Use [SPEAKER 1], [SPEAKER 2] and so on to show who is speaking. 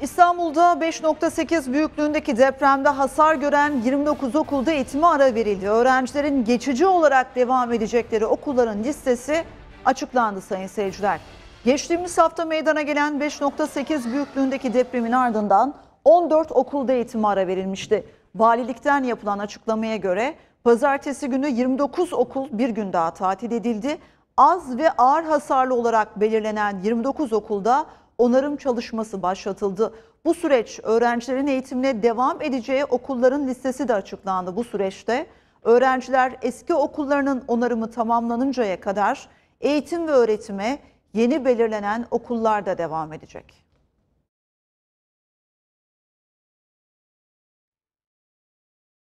[SPEAKER 1] İstanbul'da 5.8 büyüklüğündeki depremde hasar gören 29 okulda eğitime ara verildi. Öğrencilerin geçici olarak devam edecekleri okulların listesi açıklandı sayın seyirciler. Geçtiğimiz hafta meydana gelen 5.8 büyüklüğündeki depremin ardından 14 okulda eğitime ara verilmişti. Valilikten yapılan açıklamaya göre pazartesi günü 29 okul bir gün daha tatil edildi. Az ve ağır hasarlı olarak belirlenen 29 okulda onarım çalışması başlatıldı. Bu süreç öğrencilerin eğitimine devam edeceği okulların listesi de açıklandı bu süreçte. Öğrenciler eski okullarının onarımı tamamlanıncaya kadar eğitim ve öğretime yeni belirlenen okullarda devam edecek.